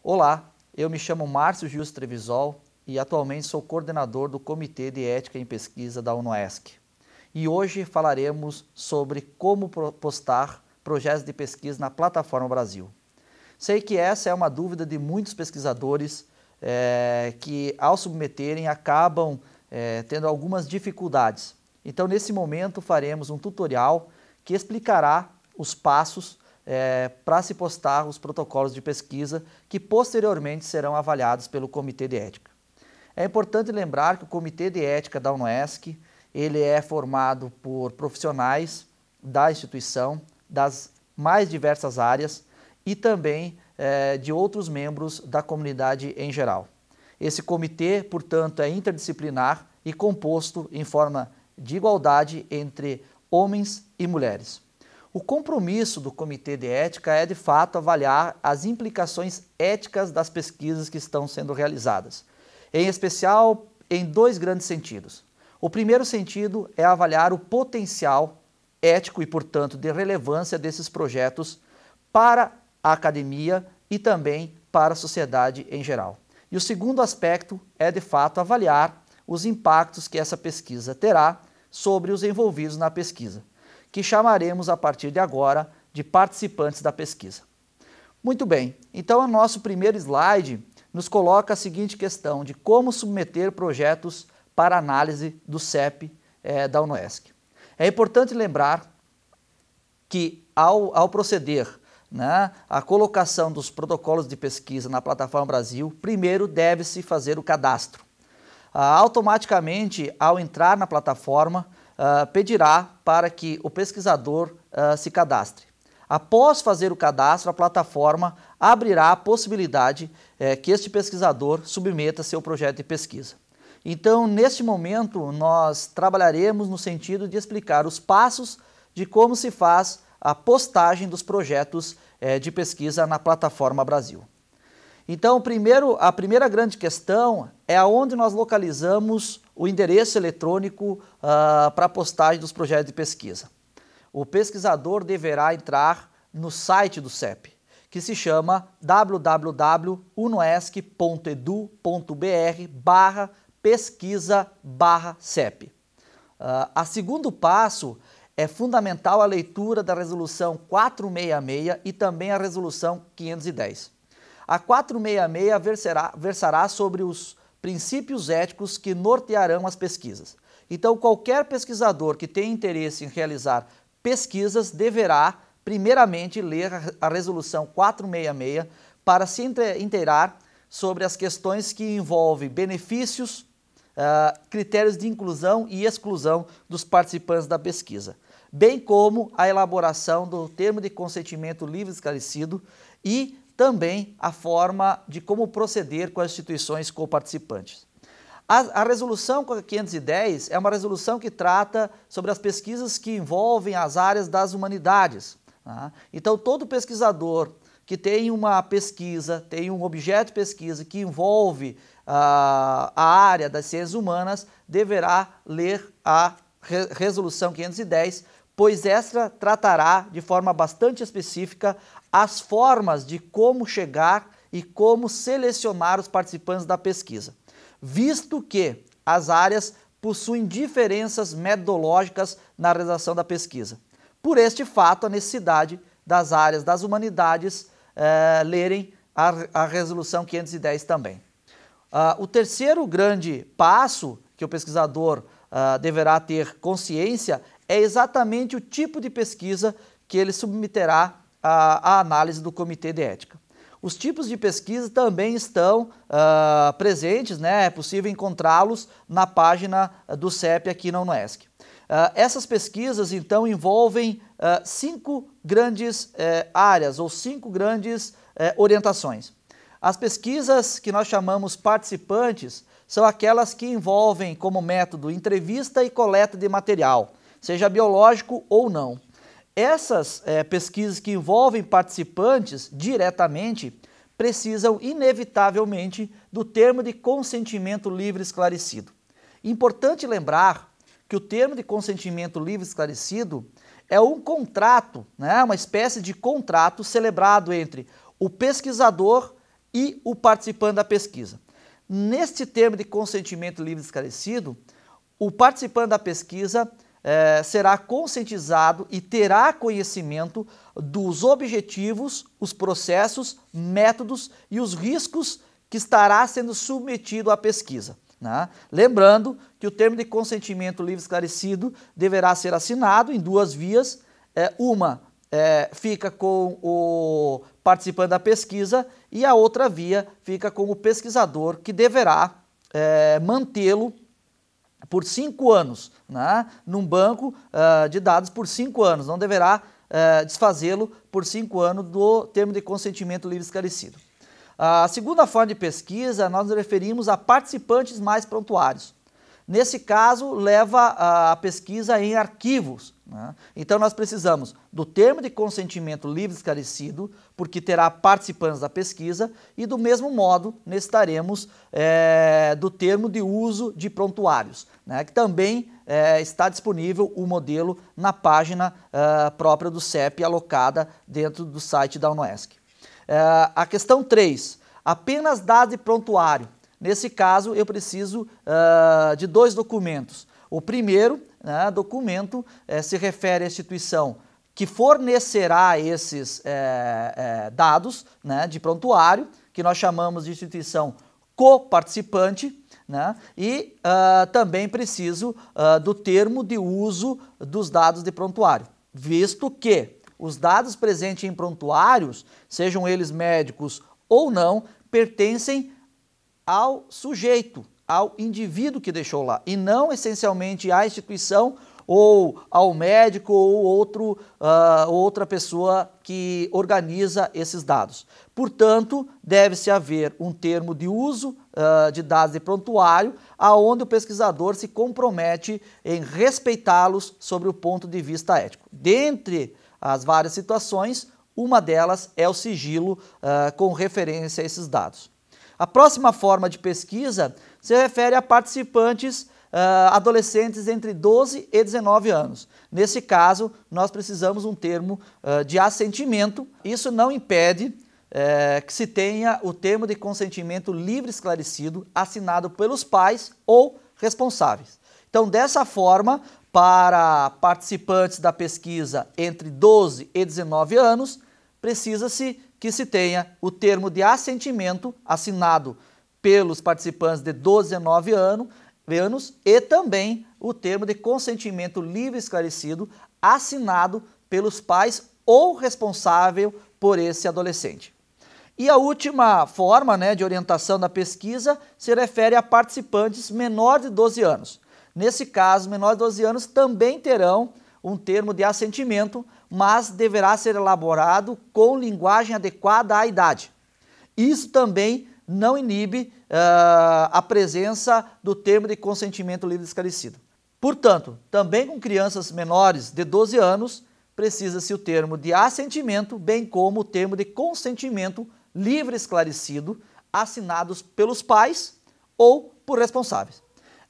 Olá, eu me chamo Márcio Gils Trevisol e atualmente sou coordenador do Comitê de Ética em Pesquisa da UNOESC. E hoje falaremos sobre como postar projetos de pesquisa na plataforma Brasil. Sei que essa é uma dúvida de muitos pesquisadores é, que, ao submeterem, acabam é, tendo algumas dificuldades. Então, nesse momento, faremos um tutorial que explicará os passos é, para se postar os protocolos de pesquisa que posteriormente serão avaliados pelo Comitê de Ética. É importante lembrar que o Comitê de Ética da UNESC ele é formado por profissionais da instituição, das mais diversas áreas e também é, de outros membros da comunidade em geral. Esse comitê, portanto, é interdisciplinar e composto em forma de igualdade entre homens e mulheres. O compromisso do Comitê de Ética é, de fato, avaliar as implicações éticas das pesquisas que estão sendo realizadas, em especial em dois grandes sentidos. O primeiro sentido é avaliar o potencial ético e, portanto, de relevância desses projetos para a academia e também para a sociedade em geral. E o segundo aspecto é, de fato, avaliar os impactos que essa pesquisa terá sobre os envolvidos na pesquisa que chamaremos a partir de agora de participantes da pesquisa. Muito bem, então o nosso primeiro slide nos coloca a seguinte questão de como submeter projetos para análise do CEP é, eh, da UNOESC. É importante lembrar que ao, ao proceder né, a colocação dos protocolos de pesquisa na plataforma Brasil, primeiro deve-se fazer o cadastro. Ah, automaticamente, ao entrar na plataforma, ah, pedirá para que o pesquisador uh, se cadastre. Após fazer o cadastro, a plataforma abrirá a possibilidade eh, que este pesquisador submeta seu projeto de pesquisa. Então, neste momento, nós trabalharemos no sentido de explicar os passos de como se faz a postagem dos projetos eh, de pesquisa na plataforma Brasil. Então, primeiro, a primeira grande questão é aonde nós localizamos o endereço eletrônico uh, para postagem dos projetos de pesquisa. O pesquisador deverá entrar no site do CEP, que se chama www.unesc.edu.br barra pesquisa CEP. Uh, ah, a segundo passo é fundamental a leitura da resolução 466 e também a resolução 510. A 466 versará, versará sobre os princípios éticos que nortearão as pesquisas. Então, qualquer pesquisador que tenha interesse em realizar pesquisas deverá, primeiramente, ler a Resolução 466 para se inteirar sobre as questões que envolvem benefícios, ah, critérios de inclusão e exclusão dos participantes da pesquisa, bem como a elaboração do termo de consentimento livre esclarecido e também a forma de como proceder com as instituições coparticipantes. A, a resolução 510 é uma resolução que trata sobre as pesquisas que envolvem as áreas das humanidades. Tá? Então, todo pesquisador que tem uma pesquisa, tem um objeto de pesquisa que envolve uh, a área das ciências humanas, deverá ler a Resolução 510 pois esta tratará de forma bastante específica as formas de como chegar e como selecionar os participantes da pesquisa, visto que as áreas possuem diferenças metodológicas na realização da pesquisa. Por este fato, a necessidade das áreas das humanidades eh, lerem a, a, resolução 510 também. Uh, o terceiro grande passo que o pesquisador uh, deverá ter consciência é exatamente o tipo de pesquisa que ele submeterá à, à análise do Comitê de Ética. Os tipos de pesquisa também estão uh, presentes, né? é possível encontrá-los na página ah, do CEP aqui na UNESC. Uh, essas pesquisas, então, envolvem uh, cinco grandes eh, áreas ou cinco grandes eh, orientações. As pesquisas que nós chamamos participantes são aquelas que envolvem como método entrevista e coleta de material, seja biológico ou não. Essas é, pesquisas que envolvem participantes diretamente precisam, inevitavelmente, do termo de consentimento livre esclarecido. Importante lembrar que o termo de consentimento livre esclarecido é um contrato, né, uma espécie de contrato celebrado entre o pesquisador e o participante da pesquisa. Neste termo de consentimento livre esclarecido, o participante da pesquisa é, será conscientizado e terá conhecimento dos objetivos, os processos, métodos e os riscos que estará sendo submetido à pesquisa. Né? Lembrando que o termo de consentimento livre esclarecido deverá ser assinado em duas vias: é, uma é, fica com o participante da pesquisa e a outra via fica com o pesquisador que deverá é, mantê-lo por cinco anos, né? num banco uh, de dados por cinco anos, não deverá uh, desfazê-lo por cinco anos do termo de consentimento livre esclarecido. Ah, a segunda forma de pesquisa, nós nos referimos a participantes mais prontuários. Nesse caso, leva a pesquisa em arquivos. Né? Então, nós precisamos do termo de consentimento livre esclarecido, porque terá participantes da pesquisa, e do mesmo modo necessitaremos é, do termo de uso de prontuários, né? que também é, está disponível o modelo na página é, própria do CEP, alocada dentro do site da UNOESC. a questão 3, apenas dados de prontuário Nesse caso, eu preciso uh, de dois documentos. O primeiro né, documento eh, se refere à instituição que fornecerá esses eh, eh, dados né, de prontuário, que nós chamamos de instituição coparticipante, né, e uh, também preciso uh, do termo de uso dos dados de prontuário, visto que os dados presentes em prontuários, sejam eles médicos ou não, pertencem ao sujeito, ao indivíduo que deixou lá, e não essencialmente à instituição ou ao médico ou outro, uh, outra pessoa que organiza esses dados. Portanto, deve-se haver um termo de uso uh, de dados de prontuário, aonde o pesquisador se compromete em respeitá-los sobre o ponto de vista ético. Dentre as várias situações, uma delas é o sigilo uh, com referência a esses dados. A próxima forma de pesquisa se refere a participantes uh, adolescentes entre 12 e 19 anos. Nesse caso, nós precisamos um termo uh, de assentimento. Isso não impede eh, que se tenha o termo de consentimento livre esclarecido assinado pelos pais ou responsáveis. Então, dessa forma, para participantes da pesquisa entre 12 e 19 anos, precisa-se que se tenha o termo de assentimento assinado pelos participantes de 12 a 9 anos e também o termo de consentimento livre esclarecido assinado pelos pais ou responsável por esse adolescente. E a última forma né, de orientação da pesquisa se refere a participantes menores de 12 anos. Nesse caso, menores de 12 anos também terão um termo de assentimento mas deverá ser elaborado com linguagem adequada à idade. Isso também não inibe uh, a presença do termo de consentimento livre esclarecido. Portanto, também com crianças menores de 12 anos, precisa-se o termo de assentimento, bem como o termo de consentimento livre esclarecido, assinados pelos pais ou por responsáveis.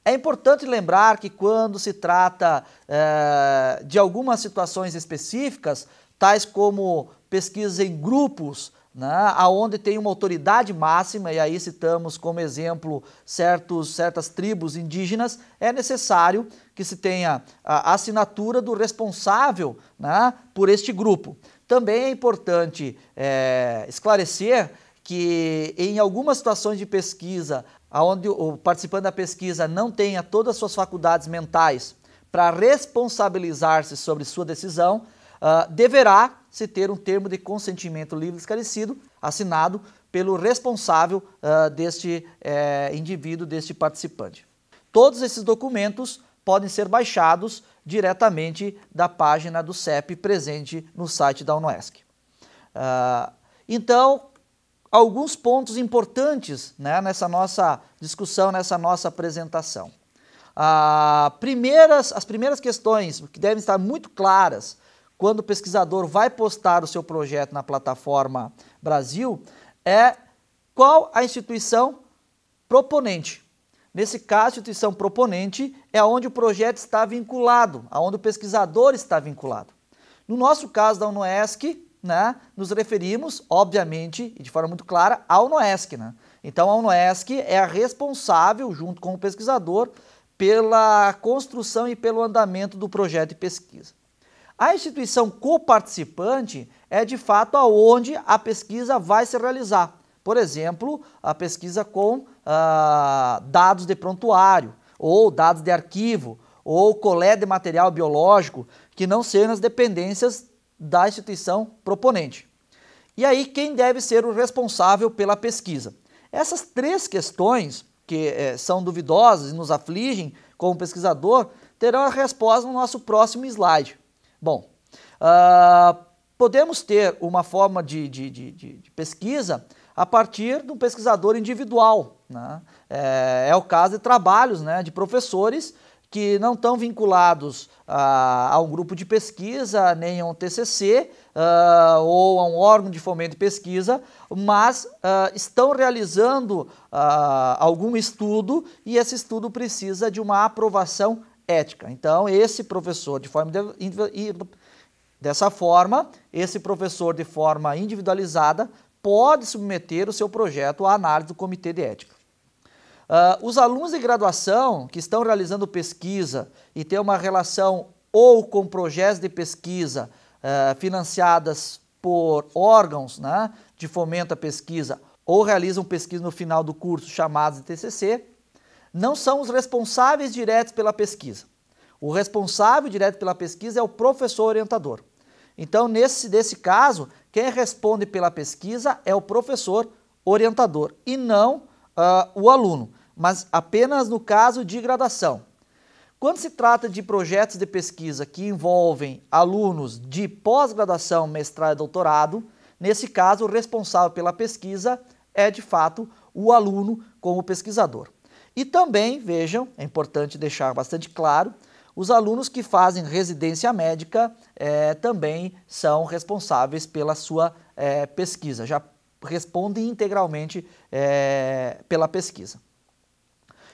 É importante lembrar que quando se trata é, de algumas situações específicas, tais como pesquisas em grupos, né, aonde tem uma autoridade máxima, e aí citamos como exemplo certos, certas tribos indígenas, é necessário que se tenha a assinatura do responsável né, por este grupo. Também é importante é, esclarecer que em algumas situações de pesquisa onde o participante da pesquisa não tenha todas as suas faculdades mentais para responsabilizar-se sobre sua decisão, uh, deverá se ter um termo de consentimento livre esclarecido assinado pelo responsável uh, deste uh, indivíduo, deste participante. Todos esses documentos podem ser baixados diretamente da página do CEP presente no site da UNOESC. Ah, então, alguns pontos importantes né, nessa nossa discussão, nessa nossa apresentação. Ah, primeiras, as primeiras questões que devem estar muito claras quando o pesquisador vai postar o seu projeto na plataforma Brasil é qual a instituição proponente. Nesse caso, a instituição proponente é onde o projeto está vinculado, aonde o pesquisador está vinculado. No nosso caso da UNOESC, né, nos referimos, obviamente, e de forma muito clara, ao NOESC. Né? Então, a UNOESC é a responsável, junto com o pesquisador, pela construção e pelo andamento do projeto de pesquisa. A instituição coparticipante é de fato aonde a pesquisa vai se realizar. Por exemplo, a pesquisa com ah, dados de prontuário, ou dados de arquivo, ou colé de material biológico, que não sejam as dependências da instituição proponente. E aí, quem deve ser o responsável pela pesquisa? Essas três questões, que é, são duvidosas e nos afligem como pesquisador, terão a resposta no nosso próximo slide. Bom, uh, podemos ter uma forma de, de, de, de, pesquisa a partir de um pesquisador individual. Né? É, é o caso de trabalhos né, de professores que não estão vinculados ah, a um grupo de pesquisa, nem a um TCC ah, ou a um órgão de fomento e pesquisa, mas ah, estão realizando algum estudo e esse estudo precisa de uma aprovação ética. Então, esse professor, de forma de, dessa forma, esse professor de forma individualizada pode submeter o seu projeto à análise do comitê de ética. Uh, os alunos de graduação que estão realizando pesquisa e têm uma relação ou com projetos de pesquisa uh, financiadas por órgãos né, de fomento à pesquisa ou realizam pesquisa no final do curso chamados de TCC, não são os responsáveis diretos pela pesquisa. O responsável direto pela pesquisa é o professor orientador. Então, nesse desse caso, quem responde pela pesquisa é o professor orientador e não uh, o aluno mas apenas no caso de graduação. Quando se trata de projetos de pesquisa que envolvem alunos de pós-graduação, mestrado e doutorado, nesse caso o responsável pela pesquisa é de fato o aluno como pesquisador. E também, vejam, é importante deixar bastante claro, os alunos que fazem residência médica é, também são responsáveis pela sua é, pesquisa, já respondem integralmente é, pela pesquisa.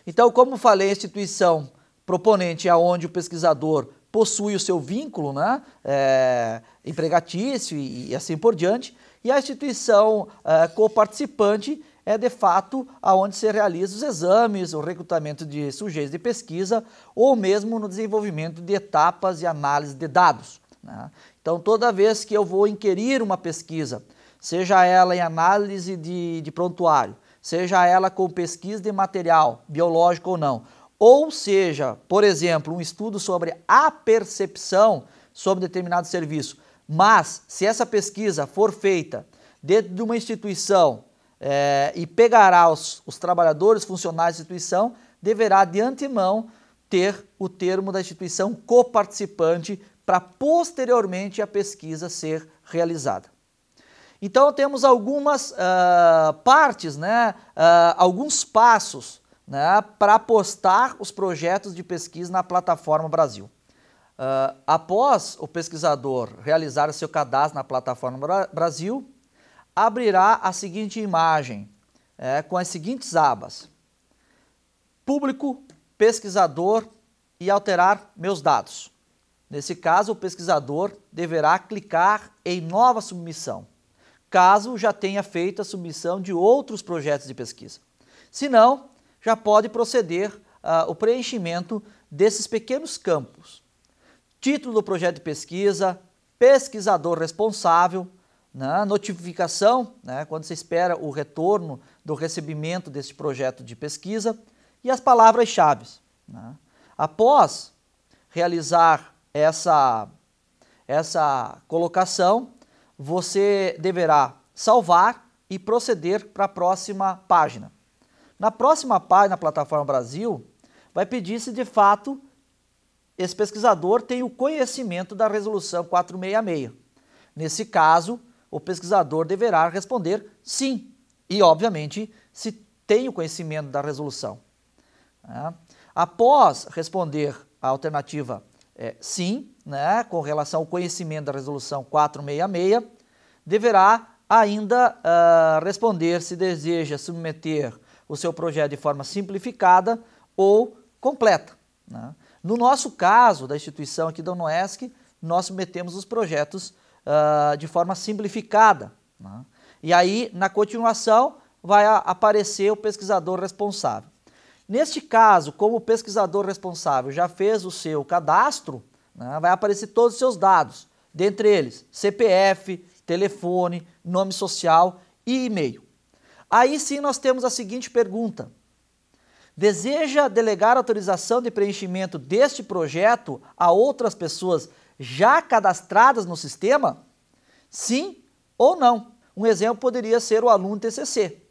Então, como falei, a instituição proponente é onde o pesquisador possui o seu vínculo né, é, empregatício e, e, assim por diante, e a instituição é, coparticipante é de fato aonde se realizam os exames, o recrutamento de sujeitos de pesquisa ou mesmo no desenvolvimento de etapas e análise de dados. Né? Então, toda vez que eu vou inquirir uma pesquisa, seja ela em análise de, de prontuário, seja ela com pesquisa de material biológico ou não, ou seja, por exemplo, um estudo sobre a percepção sobre determinado serviço. Mas, se essa pesquisa for feita dentro de uma instituição é, e pegará os, os trabalhadores funcionários da instituição, deverá de antemão ter o termo da instituição coparticipante para posteriormente a pesquisa ser realizada. Então temos algumas uh, partes, né, uh, alguns passos né, para postar os projetos de pesquisa na plataforma Brasil. Uh, após o pesquisador realizar o seu cadastro na plataforma Brasil, abrirá a seguinte imagem é, com as seguintes abas: Público, Pesquisador e Alterar Meus Dados. Nesse caso, o pesquisador deverá clicar em Nova Submissão caso já tenha feito a submissão de outros projetos de pesquisa. Se não, já pode proceder uh, o preenchimento desses pequenos campos. Título do projeto de pesquisa, pesquisador responsável, né, notificação, né, quando se espera o retorno do recebimento deste projeto de pesquisa, e as palavras-chave. Né. Após realizar essa, essa colocação, você deverá salvar e proceder para a próxima página. Na próxima página, plataforma Brasil, vai pedir se de fato esse pesquisador tem o conhecimento da resolução 466. Nesse caso, o pesquisador deverá responder sim, e obviamente se tem o conhecimento da resolução. É. Após responder a alternativa é, sim, né, com relação ao conhecimento da resolução 466, deverá ainda uh, responder se deseja submeter o seu projeto de forma simplificada ou completa. Né? No nosso caso, da instituição aqui da UNOESC, nós submetemos os projetos uh, de forma simplificada. Né? E aí, na continuação, vai aparecer o pesquisador responsável. Neste caso, como o pesquisador responsável já fez o seu cadastro, né? Vai aparecer todos os seus dados, dentre eles CPF, telefone, nome social e e-mail. Aí sim nós temos a seguinte pergunta: Deseja delegar autorização de preenchimento deste projeto a outras pessoas já cadastradas no sistema? Sim ou não? Um exemplo poderia ser o aluno TCC.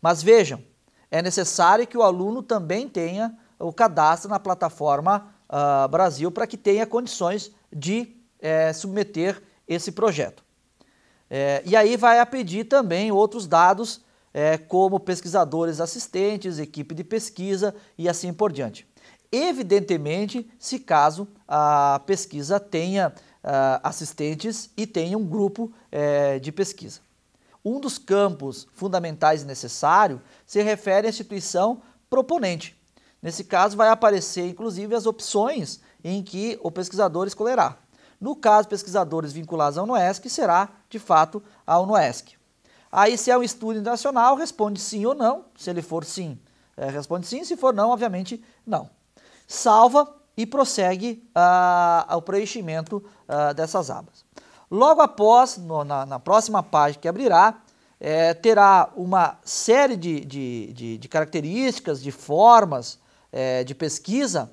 Mas vejam, é necessário que o aluno também tenha o cadastro na plataforma uh, Brasil para que tenha condições de é, submeter esse projeto. É, e aí vai a pedir também outros dados, é, como pesquisadores assistentes, equipe de pesquisa e assim por diante. Evidentemente, se caso a pesquisa tenha uh, assistentes e tenha um grupo de pesquisa. Um dos campos fundamentais necessário se refere à instituição proponente, Nesse caso, vai aparecer inclusive as opções em que o pesquisador escolherá. No caso, pesquisadores vinculados ao NOESC, será de fato ao NOESC. Aí, se é um estudo internacional, responde sim ou não. Se ele for sim, é, responde sim. Se for não, obviamente não. Salva e prossegue ah, o ao preenchimento ah, dessas abas. Logo após, no, na, na, próxima página que abrirá, é, terá uma série de, de, de, de características, de formas é, de pesquisa,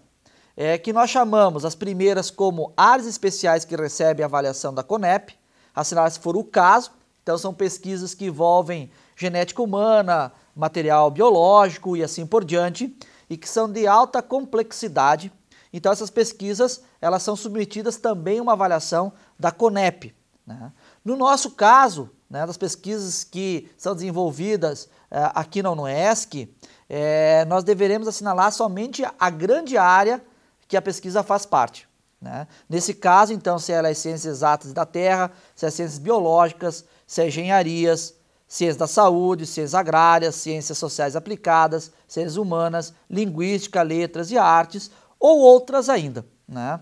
é, que nós chamamos as primeiras como áreas especiais que recebem avaliação da CONEP, assinar se for o caso, então são pesquisas que envolvem genética humana, material biológico e assim por diante, e que são de alta complexidade. Então essas pesquisas elas são submetidas também a uma avaliação da CONEP. Né? No nosso caso, né, das pesquisas que são desenvolvidas uh, aqui na UNESC, é, nós deveremos assinalar somente a grande área que a pesquisa faz parte. Né? Nesse caso, então, se ela é ciências exatas da terra, se é ciências biológicas, se é engenharias, ciências da saúde, ciências agrárias, ciências sociais aplicadas, ciências humanas, linguística, letras e artes, ou outras ainda. Né?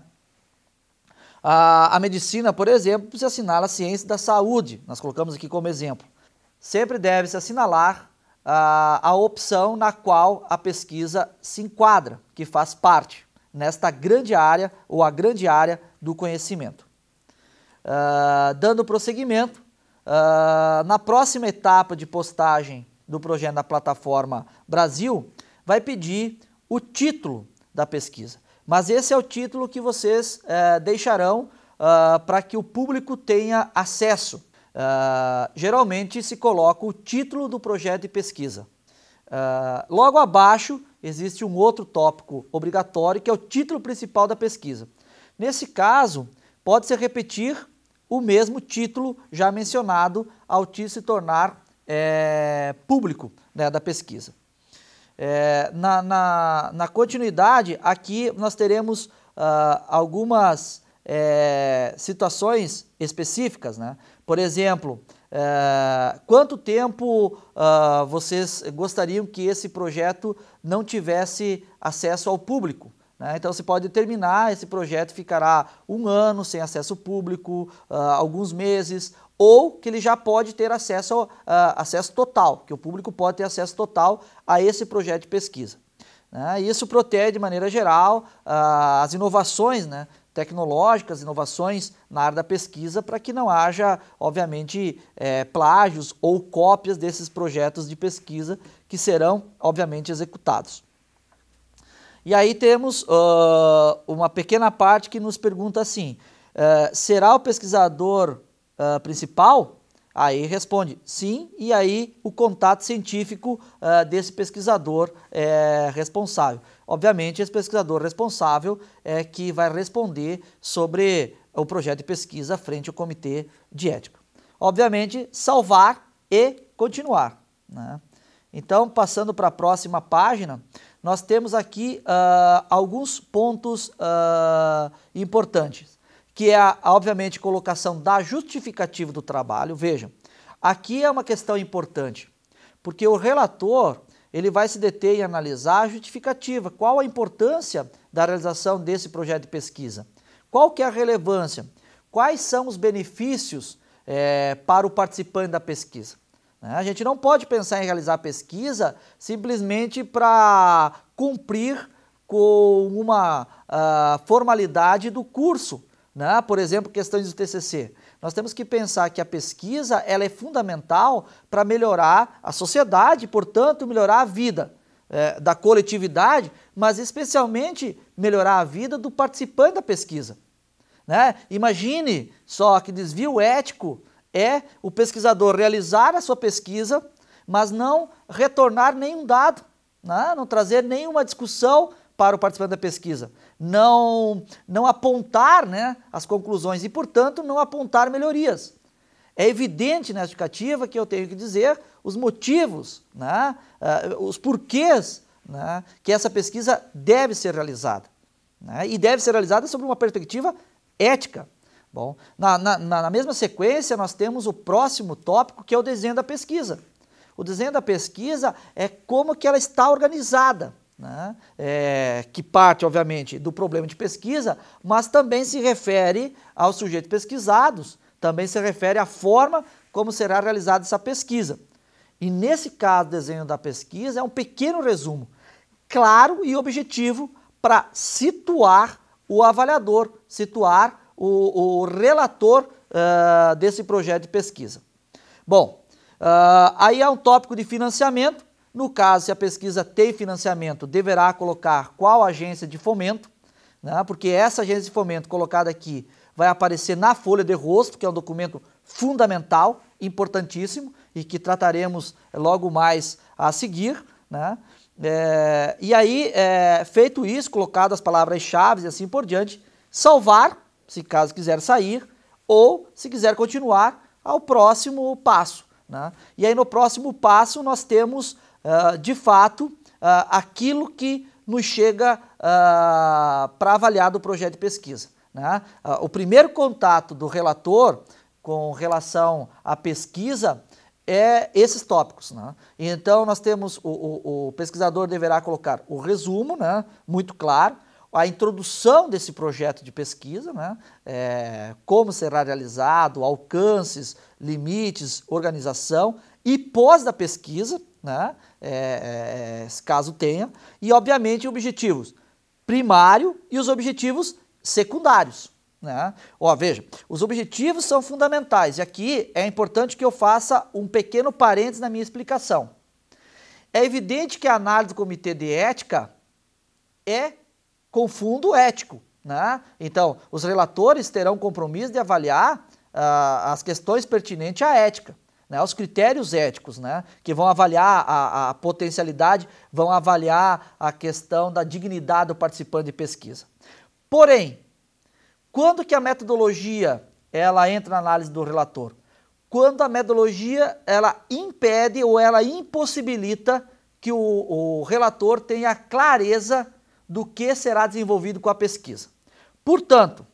A, a medicina, por exemplo, se assinala a ciência da saúde, nós colocamos aqui como exemplo. Sempre deve-se assinalar a, a opção na qual a pesquisa se enquadra, que faz parte nesta grande área ou a grande área do conhecimento. Uh, dando prosseguimento, uh, na próxima etapa de postagem do projeto da plataforma Brasil, vai pedir o título da pesquisa. Mas esse é o título que vocês uh, deixarão ah, para que o público tenha acesso Uh, geralmente se coloca o título do projeto de pesquisa. Uh, logo abaixo existe um outro tópico obrigatório que é o título principal da pesquisa. Nesse caso, pode-se repetir o mesmo título já mencionado ao se tornar é, público né, da pesquisa. É, na, na, na, continuidade, aqui nós teremos uh, algumas é, situações específicas. Né? Por exemplo, é, quanto tempo uh, vocês gostariam que esse projeto não tivesse acesso ao público? Né? Então, você pode determinar, esse projeto ficará um ano sem acesso público, uh, alguns meses, ou que ele já pode ter acesso, uh, acesso total, que o público pode ter acesso total a esse projeto de pesquisa. Né? Isso protege, de maneira geral, as inovações né, tecnológicas, inovações na área da pesquisa, para que não haja, obviamente, é, plágios ou cópias desses projetos de pesquisa que serão, obviamente, executados. E aí temos uh, uma pequena parte que nos pergunta assim: uh, será o pesquisador uh, principal Aí responde sim, e aí o contato científico uh, desse pesquisador é responsável. Obviamente, esse pesquisador responsável é que vai responder sobre o projeto de pesquisa frente ao comitê de ética. Obviamente, salvar e continuar. Né? Então, passando para a próxima página, nós temos aqui uh, alguns pontos uh, importantes que é, a, obviamente, colocação da justificativa do trabalho. Vejam, aqui é uma questão importante, porque o relator ele vai se deter em analisar a justificativa, qual a importância da realização desse projeto de pesquisa, qual que é a relevância, quais são os benefícios é, para o participante da pesquisa. Né? A gente não pode pensar em realizar pesquisa simplesmente para cumprir com uma uh, formalidade do curso, né? Por exemplo, questões do TCC. Nós temos que pensar que a pesquisa ela é fundamental para melhorar a sociedade, portanto, melhorar a vida é, da coletividade, mas especialmente melhorar a vida do participante da pesquisa. Né? Imagine só que desvio ético é o pesquisador realizar a sua pesquisa, mas não retornar nenhum dado, né? não trazer nenhuma discussão para o participante da pesquisa não, não apontar né, as conclusões e, portanto, não apontar melhorias. É evidente na justificativa que eu tenho que dizer os motivos, né, eh, os porquês né, que essa pesquisa deve ser realizada. Né, e deve ser realizada sob uma perspectiva ética. Bom, na, na, na mesma sequência, nós temos o próximo tópico, que é o desenho da pesquisa. O desenho da pesquisa é como que ela está organizada. Né, é, que parte, obviamente, do problema de pesquisa, mas também se refere aos sujeitos pesquisados, também se refere à forma como será realizada essa pesquisa. E nesse caso, o desenho da pesquisa é um pequeno resumo, claro e objetivo, para situar o avaliador, situar o, o relator uh, desse projeto de pesquisa. Bom, uh, aí há um tópico de financiamento, no caso, se a pesquisa tem financiamento, deverá colocar qual agência de fomento, né? porque essa agência de fomento colocada aqui vai aparecer na folha de rosto, que é um documento fundamental, importantíssimo, e que trataremos logo mais a seguir. Né? É, e aí, é, feito isso, colocado as palavras-chave e assim por diante, salvar, se caso quiser sair, ou se quiser continuar ao próximo passo. Né? E aí, no próximo passo, nós temos ah, de fato, uh, aquilo que nos chega uh, ah, para avaliar do projeto de pesquisa. Né? o primeiro contato do relator com relação à pesquisa é esses tópicos. Né? Então, nós temos, o, o, o, pesquisador deverá colocar o resumo, né? muito claro, a introdução desse projeto de pesquisa, né? É, como será realizado, alcances, limites, organização e pós da pesquisa, né? É, é, é, caso tenha, e obviamente objetivos primário e os objetivos secundários. Né? Ó, veja, os objetivos são fundamentais e aqui é importante que eu faça um pequeno parênteses na minha explicação. É evidente que a análise do comitê de ética é com fundo ético. Né? Então, os relatores terão compromisso de avaliar ah, as questões pertinentes à ética né, os critérios éticos, né, que vão avaliar a, a potencialidade, vão avaliar a questão da dignidade do participante de pesquisa. Porém, quando que a metodologia ela entra na análise do relator? Quando a metodologia ela impede ou ela impossibilita que o, o relator tenha clareza do que será desenvolvido com a pesquisa. Portanto,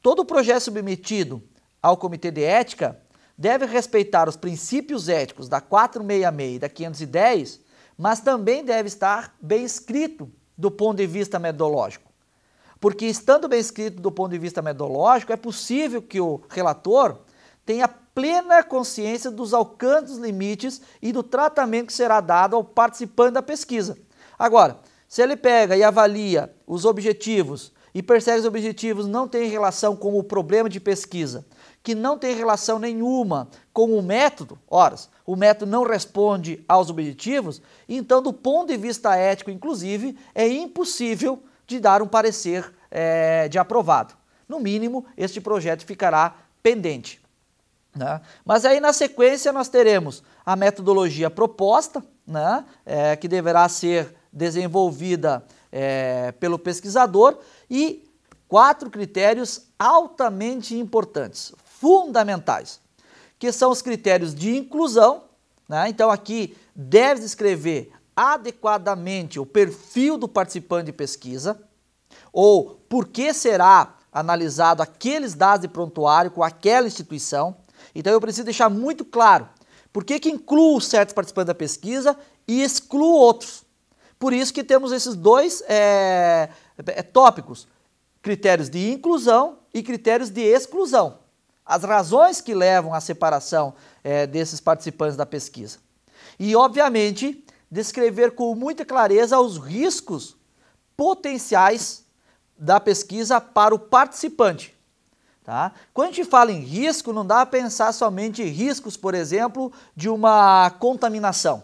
todo projeto submetido ao Comitê de Ética deve respeitar os princípios éticos da 466 e da 510, mas também deve estar bem escrito do ponto de vista metodológico. Porque estando bem escrito do ponto de vista metodológico, é possível que o relator tenha plena consciência dos alcances, limites e do tratamento que será dado ao participante da pesquisa. Agora, se ele pega e avalia os objetivos e percebe que os objetivos não têm relação com o problema de pesquisa, que não tem relação nenhuma com o método, ora, o método não responde aos objetivos, então, do ponto de vista ético, inclusive, é impossível de dar um parecer é, de aprovado. No mínimo, este projeto ficará pendente. Né? Mas aí, na sequência, nós teremos a metodologia proposta, né? é, que deverá ser desenvolvida é, pelo pesquisador, e quatro critérios altamente importantes, fundamentais, que são os critérios de inclusão. Né? Então, aqui deve escrever adequadamente o perfil do participante de pesquisa, ou por que será analisado aqueles dados de prontuário com aquela instituição. Então, eu preciso deixar muito claro por que, que incluo certos participantes da pesquisa e excluo outros. Por isso que temos esses dois é, tópicos, critérios de inclusão e critérios de exclusão as razões que levam à separação é, desses participantes da pesquisa. E, obviamente, descrever com muita clareza os riscos potenciais da pesquisa para o participante. Tá? Quando a gente fala em risco, não dá a pensar somente em riscos, por exemplo, de uma contaminação.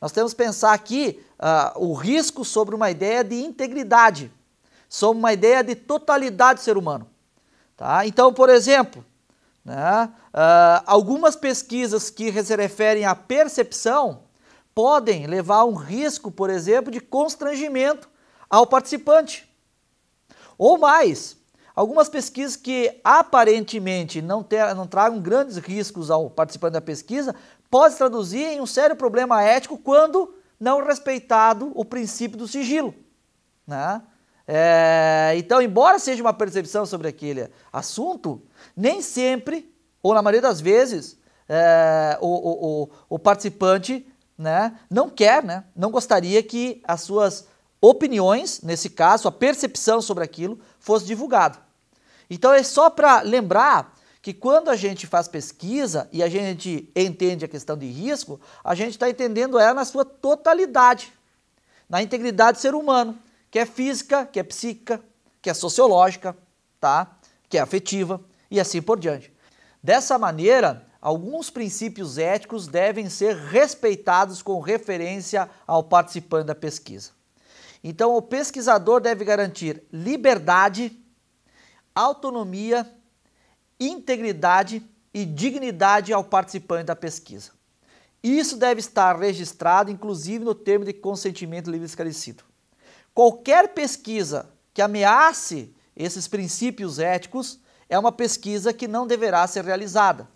Nós temos que pensar aqui uh, o risco sobre uma ideia de integridade, sobre uma ideia de totalidade do ser humano. Tá? Então, por exemplo, né? Uh, algumas pesquisas que se referem à percepção podem levar a um risco, por exemplo, de constrangimento ao participante. Ou mais, algumas pesquisas que aparentemente não, ter, não tragam grandes riscos ao participante da pesquisa podem se traduzir em um sério problema ético quando não respeitado o princípio do sigilo. Né? É, então, embora seja uma percepção sobre aquele assunto, nem sempre, ou na maioria das vezes, é, o, o, o, o, participante né, não quer, né, não gostaria que as suas opiniões, nesse caso, a percepção sobre aquilo, fosse divulgada. Então é só para lembrar que quando a gente faz pesquisa e a gente entende a questão de risco, a gente está entendendo ela na sua totalidade, na integridade do ser humano, que é física, que é psíquica, que é sociológica, tá? que é afetiva e assim por diante. Dessa maneira, alguns princípios éticos devem ser respeitados com referência ao participante da pesquisa. Então, o pesquisador deve garantir liberdade, autonomia, integridade e dignidade ao participante da pesquisa. Isso deve estar registrado, inclusive, no termo de consentimento livre esclarecido. Qualquer pesquisa que ameace esses princípios éticos é uma pesquisa que não deverá ser realizada.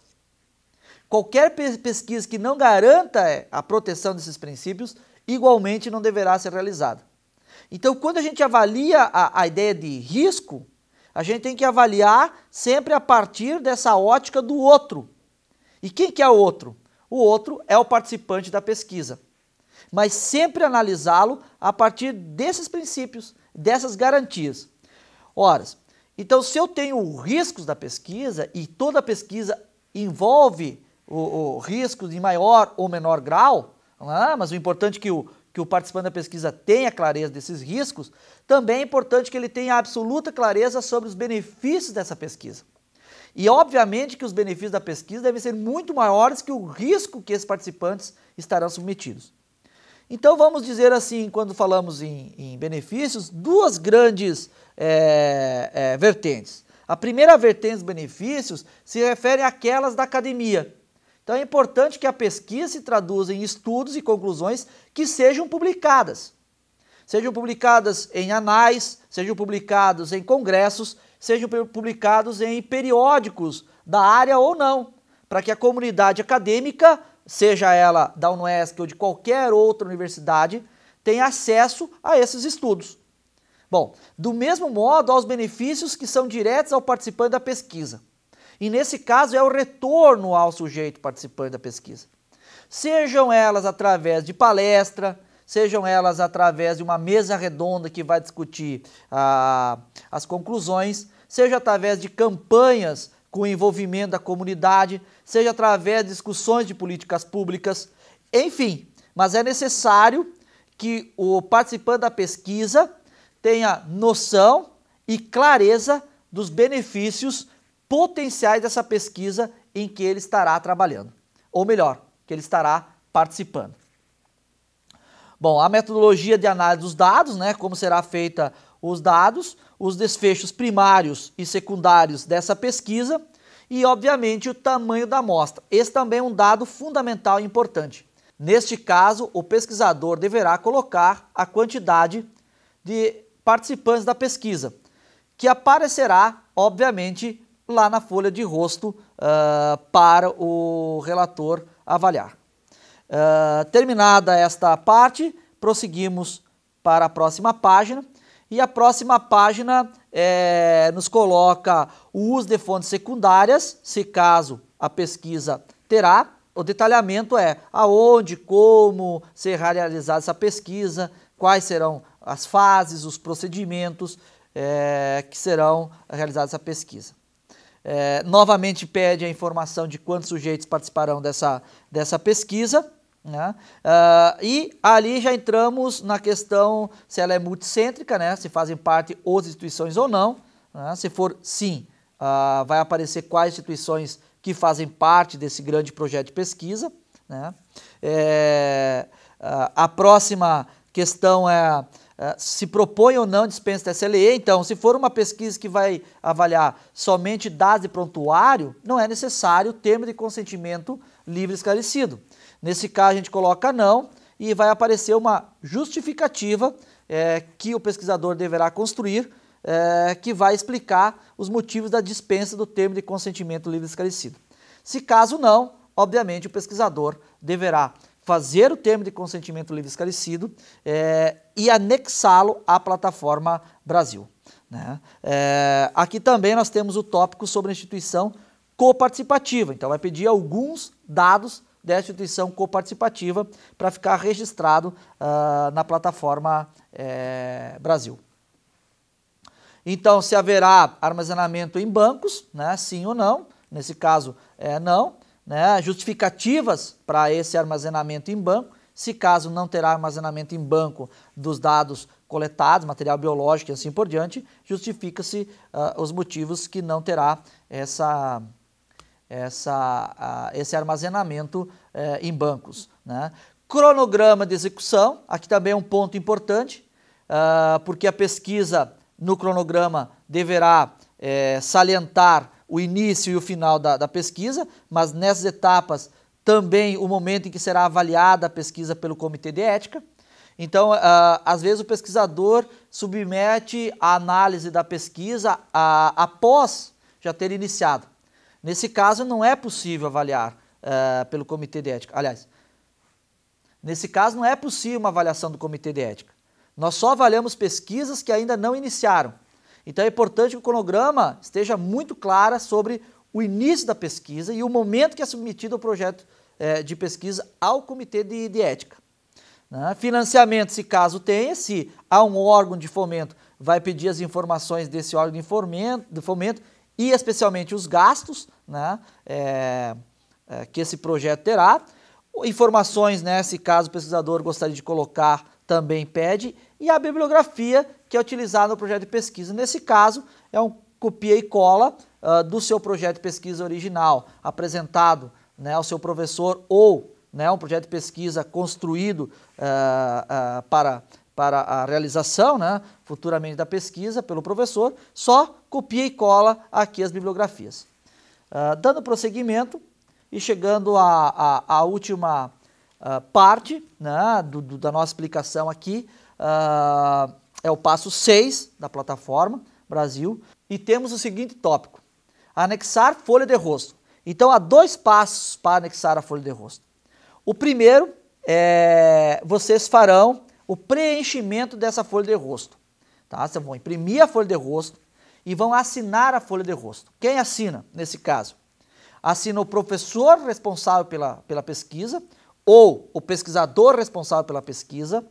Qualquer pesquisa que não garanta é, a proteção desses princípios, igualmente não deverá ser realizada. Então, quando a gente avalia a, a ideia de risco, a gente tem que avaliar sempre a partir dessa ótica do outro. E quem que é o outro? O outro é o participante da pesquisa. Mas sempre analisá-lo a partir desses princípios, dessas garantias. Ora, então, se eu tenho riscos da pesquisa e toda pesquisa envolve o, o risco de maior ou menor grau, é? mas o importante é que o, que o participante da pesquisa tenha clareza desses riscos, também é importante que ele tenha absoluta clareza sobre os benefícios dessa pesquisa. E obviamente que os benefícios da pesquisa devem ser muito maiores que o risco que esses participantes estarão submetidos. Então vamos dizer assim, quando falamos em, em benefícios, duas grandes é, é, vertentes. A primeira vertente dos benefícios se refere àquelas da academia. Então é importante que a pesquisa se traduza em estudos e conclusões que sejam publicadas. Sejam publicadas em anais, sejam publicados em congressos, sejam publicados em periódicos da área ou não, para que a comunidade acadêmica, seja ela da UNESC ou de qualquer outra universidade, tenha acesso a esses estudos. Bom, do mesmo modo, há os benefícios que são diretos ao participante da pesquisa. E nesse caso é o retorno ao sujeito participante da pesquisa. Sejam elas através de palestra, sejam elas através de uma mesa redonda que vai discutir ah, as conclusões, seja através de campanhas com envolvimento da comunidade, seja através de discussões de políticas públicas, enfim. Mas é necessário que o participante da pesquisa tenha noção e clareza dos benefícios potenciais dessa pesquisa em que ele estará trabalhando, ou melhor, que ele estará participando. Bom, a metodologia de análise dos dados, né, como será feita os dados, os desfechos primários e secundários dessa pesquisa e, obviamente, o tamanho da amostra. Esse também é um dado fundamental e importante. Neste caso, o pesquisador deverá colocar a quantidade de participantes da pesquisa, que aparecerá, obviamente, lá na folha de rosto uh, para o relator avaliar. Uh, terminada esta parte, prosseguimos para a próxima página. E a próxima página é, nos coloca o uso de fontes secundárias, se caso a pesquisa terá. O detalhamento é aonde, como será realizada essa pesquisa, quais serão as fases, os procedimentos é, que serão realizados a pesquisa. É, novamente pede a informação de quantos sujeitos participarão dessa, dessa pesquisa. Né? Uh, e ali já entramos na questão se ela é multicêntrica, né? se fazem parte as instituições ou não. Né? Se for sim, uh, vai aparecer quais instituições que fazem parte desse grande projeto de pesquisa. Né? É, ah, a próxima questão é ah, se propõe ou não dispensa TSLE. Então, se for uma pesquisa que vai avaliar somente dados de prontuário, não é necessário o termo de consentimento livre esclarecido. Nesse caso, a gente coloca não e vai aparecer uma justificativa é, que o pesquisador deverá construir é, que vai explicar os motivos da dispensa do termo de consentimento livre esclarecido. Se caso não, obviamente o pesquisador deverá fazer o termo de consentimento livre esclarecido é, e anexá-lo à plataforma Brasil. Né? É, aqui também nós temos o tópico sobre a instituição coparticipativa, então vai pedir alguns dados da instituição coparticipativa para ficar registrado uh, na plataforma é, Brasil. Então, se haverá armazenamento em bancos, né, sim ou não, nesse caso é não, né, justificativas para esse armazenamento em banco. Se caso não terá armazenamento em banco dos dados coletados, material biológico e assim por diante, justifica-se uh, os motivos que não terá essa, essa, uh, esse armazenamento uh, em bancos. Né? Cronograma de execução, aqui também é um ponto importante, ah, porque a pesquisa no cronograma deverá eh, salientar o início e o final da, da pesquisa, mas nessas etapas também o momento em que será avaliada a pesquisa pelo Comitê de Ética. Então, ah, às vezes o pesquisador submete a análise da pesquisa ah, após já ter iniciado. Nesse caso, não é possível avaliar ah, pelo Comitê de Ética. Aliás, nesse caso, não é possível uma avaliação do Comitê de Ética. Nós só avaliamos pesquisas que ainda não iniciaram. Então é importante que o cronograma esteja muito clara sobre o início da pesquisa e o momento que é submetido o projeto é, de pesquisa ao comitê de, de ética. Né? Financiamento, se caso tenha, se há um órgão de fomento, vai pedir as informações desse órgão de fomento, de fomento e especialmente os gastos né? é, é, que esse projeto terá. Informações, né, se caso o pesquisador gostaria de colocar, também pede e a bibliografia que é utilizada no projeto de pesquisa. Nesse caso, é um copia e cola uh, do seu projeto de pesquisa original, apresentado né, ao seu professor ou né, um projeto de pesquisa construído uh, uh, para, para a realização né, futuramente da pesquisa pelo professor, só copia e cola aqui as bibliografias. dando prosseguimento e chegando à, última parte né, do, do, da nossa explicação aqui, ah, é o passo 6 da plataforma Brasil, e temos o seguinte tópico: anexar folha de rosto. Então há dois passos para anexar a folha de rosto. O primeiro é vocês farão o preenchimento dessa folha de rosto. Tá? Vocês vão imprimir a folha de rosto e vão assinar a folha de rosto. Quem assina nesse caso? Assina o professor responsável pela, pela pesquisa ou o pesquisador responsável pela pesquisa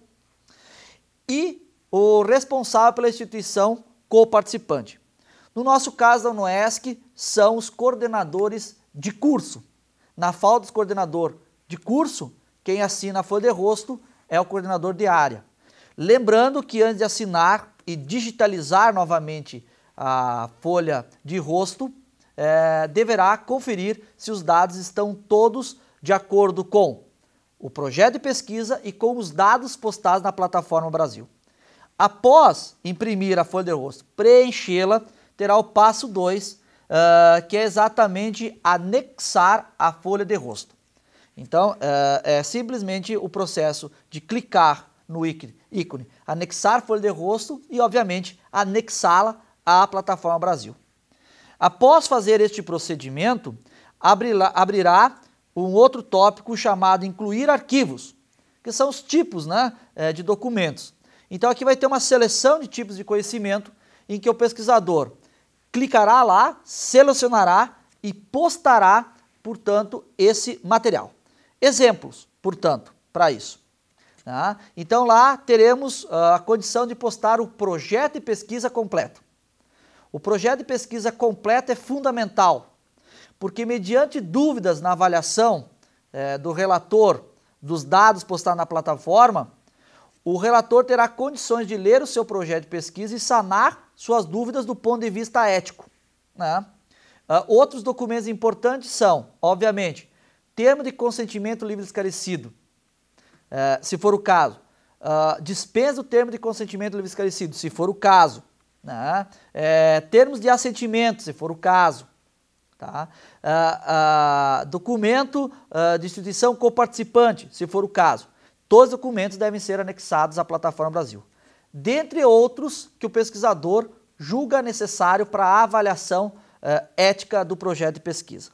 e o responsável pela instituição co-participante. No nosso caso, da UNOESC, são os coordenadores de curso. Na falta de coordenador de curso, quem assina a folha de rosto é o coordenador de área. Lembrando que antes de assinar e digitalizar novamente a folha de rosto, é, deverá conferir se os dados estão todos de acordo com o projeto de pesquisa e com os dados postados na plataforma Brasil. Após imprimir a folha de rosto, preenchê-la, terá o passo 2, uh, ah, que é exatamente anexar a folha de rosto. Então, uh, é simplesmente o processo de clicar no ícone, anexar folha de rosto e, obviamente, anexá-la à plataforma Brasil. Após fazer este procedimento, abrirá, abrirá um outro tópico chamado incluir arquivos, que são os tipos né, eh, de documentos. Então aqui vai ter uma seleção de tipos de conhecimento em que o pesquisador clicará lá, selecionará e postará, portanto, esse material. Exemplos, portanto, para isso. Tá? Então lá teremos ah, a condição de postar o projeto de pesquisa completo. O projeto de pesquisa completo é fundamental porque, mediante dúvidas na avaliação é, do relator dos dados postados na plataforma, o relator terá condições de ler o seu projeto de pesquisa e sanar suas dúvidas do ponto de vista ético. Né? Uh, outros documentos importantes são, obviamente, termo de consentimento livre esclarecido, uh, se for o caso. Uh, dispensa o termo de consentimento livre esclarecido, se for o caso. Né? Eh, termos de assentimento, se for o caso. Tá? Ah, ah, documento ah, de instituição coparticipante, se for o caso. Todos os documentos devem ser anexados à Plataforma Brasil. Dentre outros que o pesquisador julga necessário para a avaliação eh, ética do projeto de pesquisa.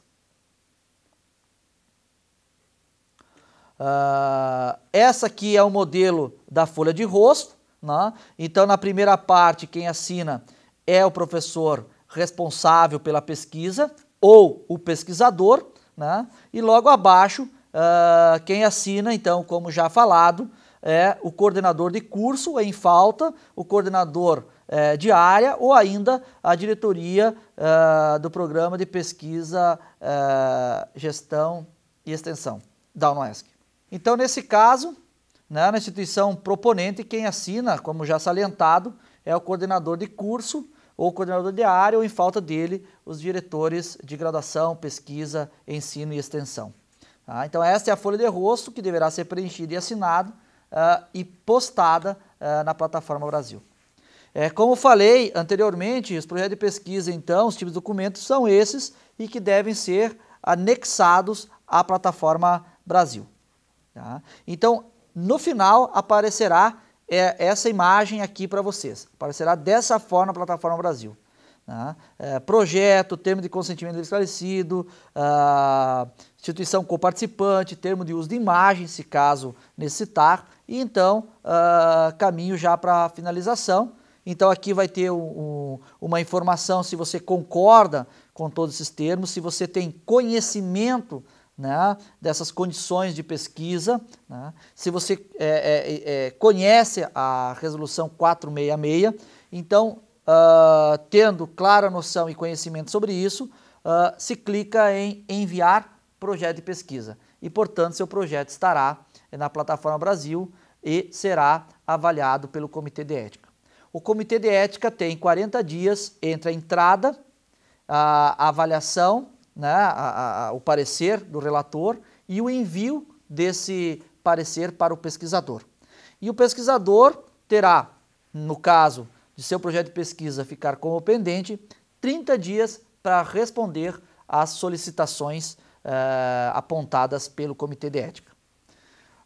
essa aqui é o modelo da folha de rosto. Né? Então, na primeira parte, quem assina é o professor responsável pela pesquisa, ou o pesquisador, né? e logo abaixo, uh, quem assina, então, como já falado, é o coordenador de curso é em falta, o coordenador eh, de área ou ainda a diretoria uh, do programa de pesquisa, uh, gestão e extensão da UNOESC. Então, nesse caso, né, na instituição proponente, quem assina, como já salientado, é o coordenador de curso, ou coordenador de área, ou em falta dele, os diretores de graduação, pesquisa, ensino e extensão. Tá? então essa é a folha de rosto que deverá ser preenchida e assinada ah, e postada ah, na plataforma Brasil. É, como falei anteriormente, os projetos de pesquisa, então, os tipos de documentos são esses e que devem ser anexados à plataforma Brasil. Tá? Então, no final aparecerá é essa imagem aqui para vocês. Aparecerá dessa forma na plataforma Brasil. Né? É, projeto, termo de consentimento esclarecido, instituição coparticipante, termo de uso de imagem, se caso necessitar, e então caminho já para finalização. Então aqui vai ter um, uma informação se você concorda com todos esses termos, se você tem conhecimento né, dessas condições de pesquisa. Né? Se você é, é, é, conhece a resolução 466, então, uh, tendo clara noção e conhecimento sobre isso, uh, se clica em enviar projeto de pesquisa. E, portanto, seu projeto estará na plataforma Brasil e será avaliado pelo Comitê de Ética. O Comitê de Ética tem 40 dias entre a entrada, a avaliação né, a, a, o parecer do relator e o envio desse parecer para o pesquisador. E o pesquisador terá, no caso de seu projeto de pesquisa ficar como pendente, 30 dias para responder às solicitações uh, apontadas pelo Comitê de Ética.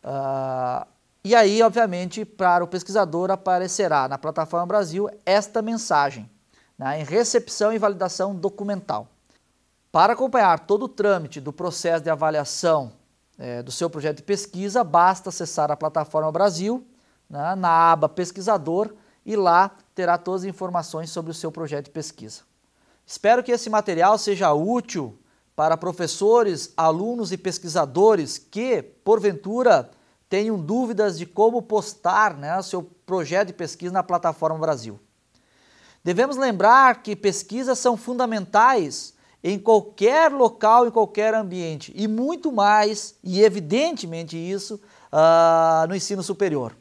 Uh, e aí, obviamente, para o pesquisador aparecerá na plataforma Brasil esta mensagem, né, em recepção e validação documental. Para acompanhar todo o trâmite do processo de avaliação é, do seu projeto de pesquisa, basta acessar a plataforma Brasil, né, na aba Pesquisador, e lá terá todas as informações sobre o seu projeto de pesquisa. Espero que esse material seja útil para professores, alunos e pesquisadores que, porventura, tenham dúvidas de como postar né, seu projeto de pesquisa na plataforma Brasil. Devemos lembrar que pesquisas são fundamentais em qualquer local, em qualquer ambiente, e muito mais, e evidentemente isso, uh, no ensino superior.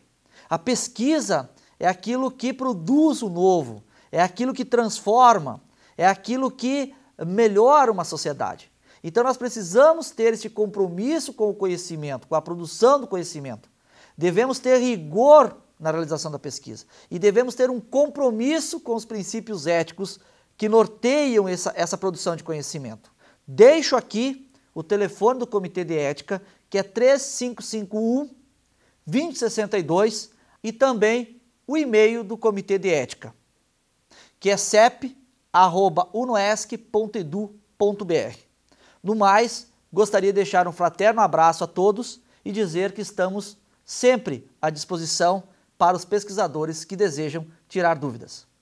A pesquisa é aquilo que produz o novo, é aquilo que transforma, é aquilo que melhora uma sociedade. Então nós precisamos ter este compromisso com o conhecimento, com a produção do conhecimento. Devemos ter rigor na realização da pesquisa e devemos ter um compromisso com os princípios éticos que norteiam essa, essa produção de conhecimento. Deixo aqui o telefone do Comitê de Ética, que é 3551 2062, e também o e-mail do Comitê de Ética, que é cep.unoesc.edu.br. No mais, gostaria de deixar um fraterno abraço a todos e dizer que estamos sempre à disposição para os pesquisadores que desejam tirar dúvidas.